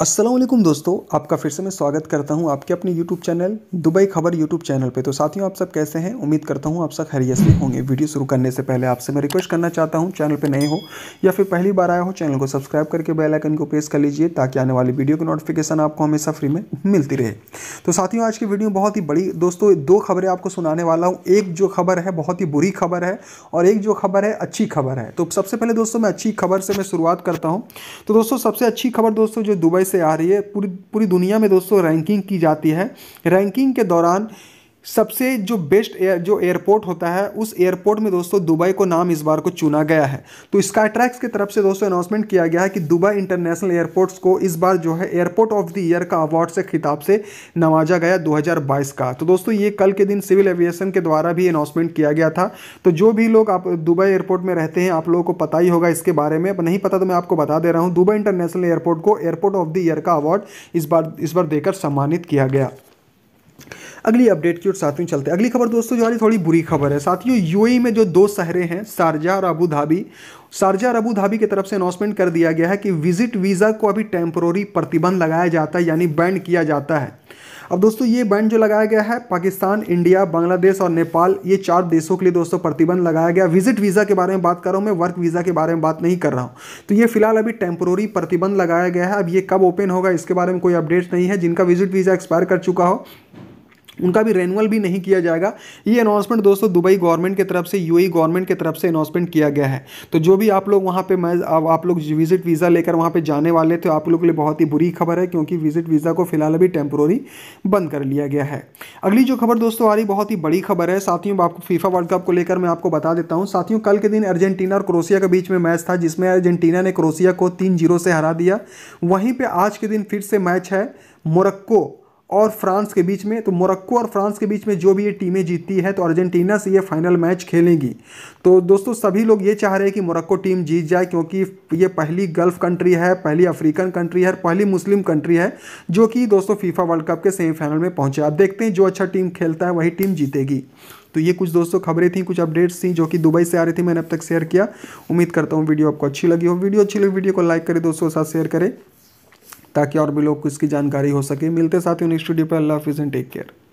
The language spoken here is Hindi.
असलम दोस्तों आपका फिर से मैं स्वागत करता हूं आपके अपने YouTube चैनल दुबई खबर YouTube चैनल पे तो साथियों आप सब कैसे हैं उम्मीद करता हूं आप सब खैरियत से होंगे वीडियो शुरू करने से पहले आपसे मैं रिक्वेस्ट करना चाहता हूं चैनल पे नए हो या फिर पहली बार आया हो चैनल को सब्सक्राइब करके बेल आइकन को प्रेस कर लीजिए ताकि आने वाली वीडियो की नोटिफिकेशन आपको हमेशा फ्री में मिलती रहे तो साथियों आज की वीडियो बहुत ही बड़ी दोस्तों दो खबरें आपको सुनाने वाला हूँ एक जो खबर है बहुत ही बुरी खबर है और एक जो खबर है अच्छी खबर है तो सबसे पहले दोस्तों मैं अच्छी खबर से मैं शुरुआत करता हूँ तो दोस्तों सबसे अच्छी खबर दोस्तों जो दुबई से आ रही है पूरी पूरी दुनिया में दोस्तों रैंकिंग की जाती है रैंकिंग के दौरान सबसे जो बेस्ट एयर जो एयरपोर्ट होता है उस एयरपोर्ट में दोस्तों दुबई को नाम इस बार को चुना गया है तो स्काईट्रैक्स की तरफ से दोस्तों अनाउंसमेंट किया गया है कि दुबई इंटरनेशनल एयरपोर्ट्स को इस बार जो है एयरपोर्ट ऑफ द ईयर का अवार्ड से खिताब से नवाजा गया 2022 का तो दोस्तों ये कल के दिन सिविल एविएशन के द्वारा भी अनाउंसमेंट किया गया था तो जो भी लोग आप दुबई एयरपोर्ट में रहते हैं आप लोगों को पता ही होगा इसके बारे में अब नहीं पता तो मैं आपको बता दे रहा हूँ दुबई इंटरनेशनल एयरपोर्ट को एयरपोर्ट ऑफ द ईयर का अवार्ड इस बार इस बार देकर सम्मानित किया गया अगली अपडेट की और साथ में चलते हैं अगली खबर दोस्तों जो हमारी थोड़ी बुरी खबर है साथियों यूएई में जो दो शहरें हैं शारजा और अबू धाबी शारजा और अबू धाबी की तरफ से अनाउंसमेंट कर दिया गया है कि विजिट वीज़ा को अभी टेम्प्रोरी प्रतिबंध लगाया जाता है यानी बैंड किया जाता है अब दोस्तों ये बैंड जो लगाया गया है पाकिस्तान इंडिया बांग्लादेश और नेपाल ये चार देशों के लिए दोस्तों प्रतिबंध लगाया गया विजिट वीज़ा के बारे में बात कर रहा हूँ मैं वर्क वीज़ा के बारे में बात नहीं कर रहा हूँ तो ये फिलहाल अभी टेम्प्रोरी प्रतिबंध लगाया गया है अब ये कब ओपन होगा इसके बारे में कोई अपडेट नहीं है जिनका विजिट वीज़ा एक्सपायर कर चुका हो उनका भी रेनुअल भी नहीं किया जाएगा ये अनाउंसमेंट दोस्तों दुबई गवर्नमेंट की तरफ से यूएई गवर्नमेंट की तरफ से अनाउंसमेंट किया गया है तो जो भी आप लोग वहाँ पे मैं आप लोग विजिट वीज़ा लेकर वहाँ पे जाने वाले थे आप लोग के लिए बहुत ही बुरी खबर है क्योंकि विजिट वीज़ा को फिलहाल अभी टेम्प्रोरी बंद कर लिया गया है अगली जो खबर दोस्तों आ रही बहुत ही बड़ी खबर है साथियों आपको फीफा वर्ल्ड कप को लेकर मैं आपको बता देता हूँ साथियों कल के दिन अर्जेंटीना और क्रोसिया के बीच में मैच था जिसमें अर्जेंटीना ने क्रोसिया को तीन जीरो से हरा दिया वहीं पर आज के दिन फिर से मैच है मोरक्को और फ्रांस के बीच में तो मोरक्को और फ्रांस के बीच में जो भी ये टीमें जीतती है तो अर्जेंटीना से ये फाइनल मैच खेलेंगी तो दोस्तों सभी लोग ये चाह रहे हैं कि मोरक्को टीम जीत जाए क्योंकि ये पहली गल्फ़ कंट्री है पहली अफ्रीकन कंट्री है पहली मुस्लिम कंट्री है जो कि दोस्तों फीफा वर्ल्ड कप के सेमीफाइनल में पहुंचे आप देखते हैं जो अच्छा टीम खेलता है वही टीम जीतेगी तो ये कुछ दोस्तों खबरें थी कुछ अपडेट्स थी जो कि दुबई से आ रही थी मैंने अब तक शेयर किया उम्मीद करता हूँ वीडियो आपको अच्छी लगी हो वीडियो अच्छी लगी वीडियो को लाइक करें दोस्तों के साथ शेयर करें ताकि और भी लोग को इसकी जानकारी हो सके मिलते साथ ही स्टूडियो पर अल्लाह हाफिज़ एंड टेक केयर